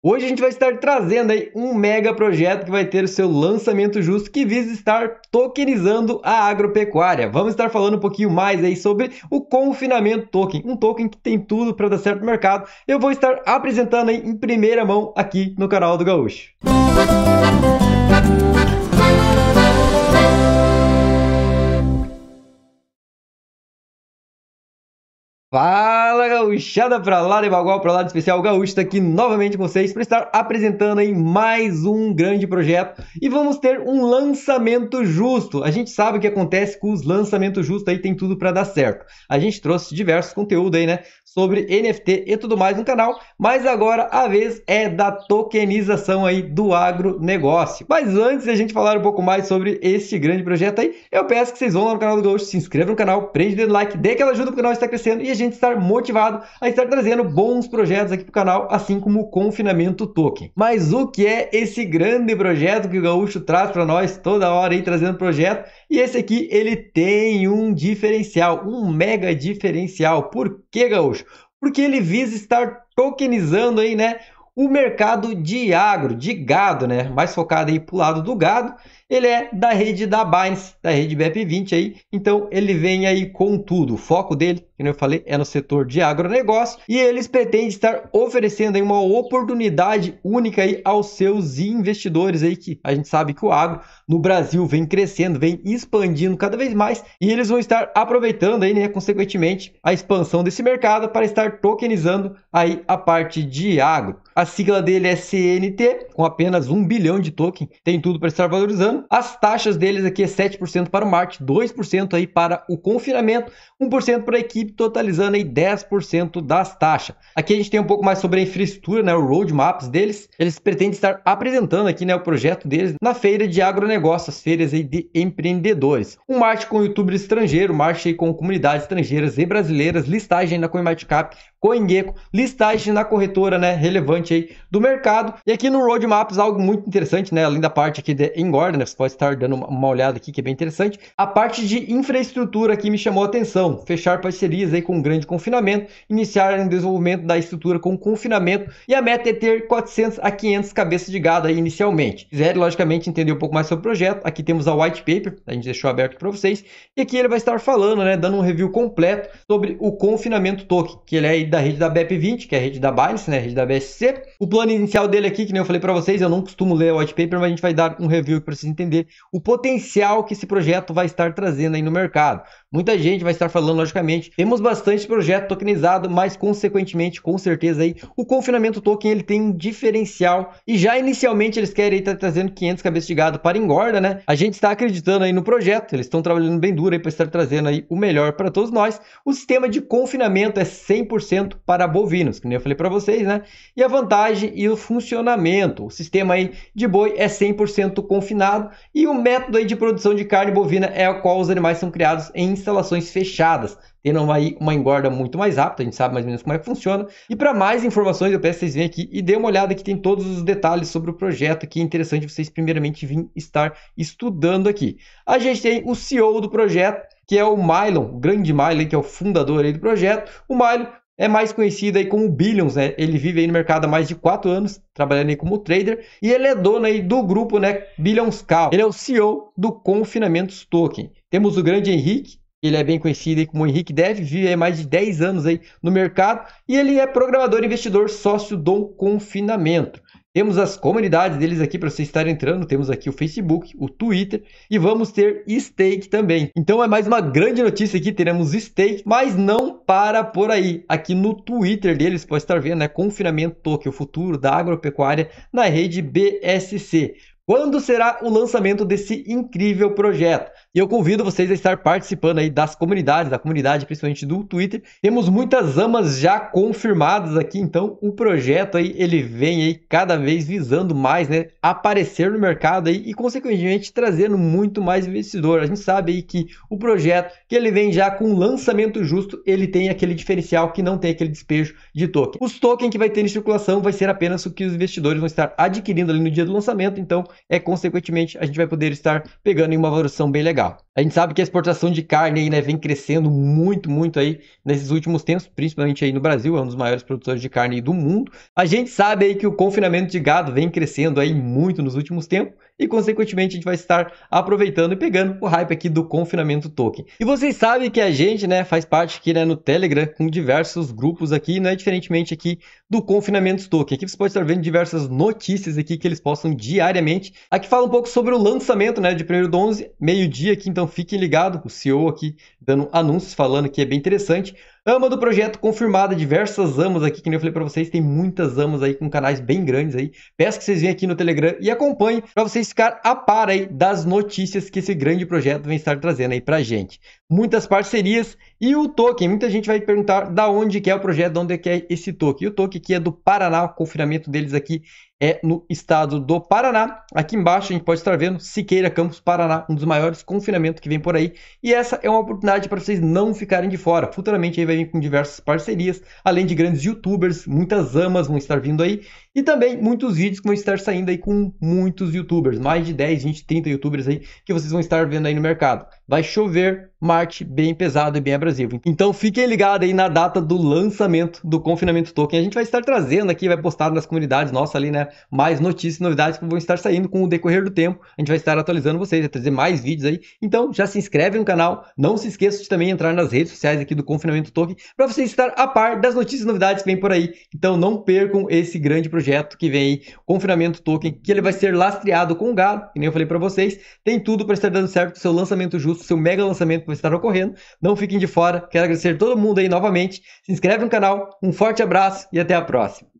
Hoje a gente vai estar trazendo aí um mega projeto que vai ter o seu lançamento justo que visa estar tokenizando a agropecuária. Vamos estar falando um pouquinho mais aí sobre o confinamento token, um token que tem tudo para dar certo no mercado. Eu vou estar apresentando aí em primeira mão aqui no canal do Gaúcho. Música Fala gaúchada pra lá de Bagual, pra lá de especial, o Gaúcho tá aqui novamente com vocês para estar apresentando aí mais um grande projeto e vamos ter um lançamento justo. A gente sabe o que acontece com os lançamentos justos aí, tem tudo para dar certo. A gente trouxe diversos conteúdos aí, né, sobre NFT e tudo mais no canal, mas agora a vez é da tokenização aí do agronegócio. Mas antes de a gente falar um pouco mais sobre este grande projeto aí, eu peço que vocês vão lá no canal do Gaúcho, se inscrevam no canal, prende o dedo like, dê aquela ajuda pro canal estar crescendo e a gente estar motivado a estar trazendo bons projetos aqui pro canal, assim como o confinamento token. Mas o que é esse grande projeto que o Gaúcho traz para nós toda hora aí trazendo projeto? E esse aqui ele tem um diferencial, um mega diferencial. Por quê, Gaúcho? Porque ele visa estar tokenizando aí, né? O mercado de agro, de gado, né? Mais focado aí para o lado do gado. Ele é da rede da Binance, da rede BEP20 aí. Então ele vem aí com tudo. O foco dele como eu falei, é no setor de agronegócio, e eles pretendem estar oferecendo aí uma oportunidade única aí aos seus investidores aí, que a gente sabe que o agro no Brasil vem crescendo, vem expandindo cada vez mais, e eles vão estar aproveitando aí, né, consequentemente, a expansão desse mercado para estar tokenizando aí a parte de agro. A sigla dele é CNT, com apenas um bilhão de token, tem tudo para estar valorizando. As taxas deles aqui é 7% para o marketing, 2% aí para o confinamento, 1% para a equipe totalizando aí 10% das taxas. Aqui a gente tem um pouco mais sobre a infraestrutura, né, o roadmaps deles. Eles pretendem estar apresentando aqui né, o projeto deles na feira de agronegócios, as feiras aí de empreendedores. Um marketing com youtuber estrangeiro, aí com comunidades estrangeiras e brasileiras, listagem na CoinMarketCap, CoinGecko, listagem na corretora, né, relevante aí do mercado. E aqui no Roadmaps, algo muito interessante, né, além da parte aqui de engorda, né, você pode estar dando uma olhada aqui que é bem interessante. A parte de infraestrutura aqui me chamou a atenção, fechar parceria aí com um grande confinamento, iniciaram o desenvolvimento da estrutura com confinamento e a meta é ter 400 a 500 cabeças de gado aí inicialmente. Se quiser, logicamente, entender um pouco mais sobre o projeto, aqui temos a white paper, a gente deixou aberto para vocês, e aqui ele vai estar falando, né, dando um review completo sobre o confinamento token, que ele é da rede da BEP20, que é a rede da Binance, né, a rede da BSC. O plano inicial dele aqui, que nem eu falei para vocês, eu não costumo ler o white paper, mas a gente vai dar um review para vocês entenderem o potencial que esse projeto vai estar trazendo aí no mercado. Muita gente vai estar falando, logicamente. Temos bastante projeto tokenizado, mas consequentemente, com certeza aí, o confinamento token ele tem um diferencial e já inicialmente eles querem estar trazendo 500 cabeças de gado para engorda, né? A gente está acreditando aí no projeto, eles estão trabalhando bem duro aí para estar trazendo aí o melhor para todos nós. O sistema de confinamento é 100% para bovinos, que nem eu falei para vocês, né? E a vantagem e o funcionamento, o sistema aí de boi é 100% confinado e o método aí de produção de carne bovina é o qual os animais são criados em instalações fechadas, tendo aí uma engorda muito mais rápida, a gente sabe mais ou menos como é que funciona. E para mais informações, eu peço que vocês venham aqui e dêem uma olhada que tem todos os detalhes sobre o projeto, que é interessante vocês primeiramente virem estar estudando aqui. A gente tem o CEO do projeto, que é o Mylon, o grande Mylon, que é o fundador aí do projeto. O Mylon é mais conhecido aí como Billions, né? Ele vive aí no mercado há mais de 4 anos, trabalhando aí como trader, e ele é dono aí do grupo, né, Billions Cal. Ele é o CEO do Confinamentos Token. Temos o grande Henrique, ele é bem conhecido como Henrique Dev, vive mais de 10 anos aí no mercado e ele é programador investidor sócio do confinamento. Temos as comunidades deles aqui para vocês estarem entrando. Temos aqui o Facebook, o Twitter e vamos ter stake também. Então é mais uma grande notícia aqui. Teremos stake, mas não para por aí. Aqui no Twitter deles, pode estar vendo, né? Confinamento token o futuro da agropecuária na rede BSC. Quando será o lançamento desse incrível projeto? E eu convido vocês a estar participando aí das comunidades, da comunidade, principalmente do Twitter. Temos muitas amas já confirmadas aqui, então o projeto aí, ele vem aí cada vez visando mais, né, aparecer no mercado aí e consequentemente trazendo muito mais investidor. A gente sabe aí que o projeto, que ele vem já com lançamento justo, ele tem aquele diferencial que não tem aquele despejo de token. Os tokens que vai ter em circulação vai ser apenas o que os investidores vão estar adquirindo ali no dia do lançamento, então é consequentemente a gente vai poder estar pegando em uma valoração bem legal legal. A gente sabe que a exportação de carne aí, né, vem crescendo muito, muito aí nesses últimos tempos, principalmente aí no Brasil, é um dos maiores produtores de carne do mundo. A gente sabe aí que o confinamento de gado vem crescendo aí muito nos últimos tempos e, consequentemente, a gente vai estar aproveitando e pegando o hype aqui do confinamento token. E vocês sabem que a gente, né, faz parte aqui, né, no Telegram com diversos grupos aqui, não é diferentemente aqui do confinamento token. Aqui você pode estar vendo diversas notícias aqui que eles postam diariamente. Aqui fala um pouco sobre o lançamento, né, de primeiro do 11, meio-dia aqui, então fiquem ligados, o CEO aqui dando anúncios falando que é bem interessante. Ama do projeto confirmada, diversas amas aqui, que nem eu falei para vocês, tem muitas amas aí com canais bem grandes aí. Peço que vocês venham aqui no Telegram e acompanhem para vocês ficar a par aí das notícias que esse grande projeto vem estar trazendo aí pra gente. Muitas parcerias e o token, muita gente vai perguntar da onde que é o projeto, de onde é que é esse token. E o token aqui é do Paraná, o confinamento deles aqui é no estado do Paraná. Aqui embaixo a gente pode estar vendo Siqueira Campos Paraná, um dos maiores confinamentos que vem por aí. E essa é uma oportunidade para vocês não ficarem de fora. Futuramente aí vai aí com diversas parcerias, além de grandes youtubers, muitas amas vão estar vindo aí e também muitos vídeos que vão estar saindo aí com muitos youtubers, mais de 10, 20, 30 youtubers aí que vocês vão estar vendo aí no mercado. Vai chover Marte bem pesado e bem abrasivo. Então fiquem ligados aí na data do lançamento do confinamento token. A gente vai estar trazendo aqui, vai postar nas comunidades nossa ali, né? Mais notícias e novidades que vão estar saindo com o decorrer do tempo. A gente vai estar atualizando vocês, vai trazer mais vídeos aí. Então já se inscreve no canal. Não se esqueça de também entrar nas redes sociais aqui do confinamento token para você estar a par das notícias e novidades que vem por aí. Então não percam esse grande projeto projeto que vem aí, confinamento token, que ele vai ser lastreado com o gado, que nem eu falei para vocês. Tem tudo para estar dando certo, seu lançamento justo, seu mega lançamento vai estar ocorrendo. Não fiquem de fora. Quero agradecer todo mundo aí novamente. Se inscreve no canal. Um forte abraço e até a próxima.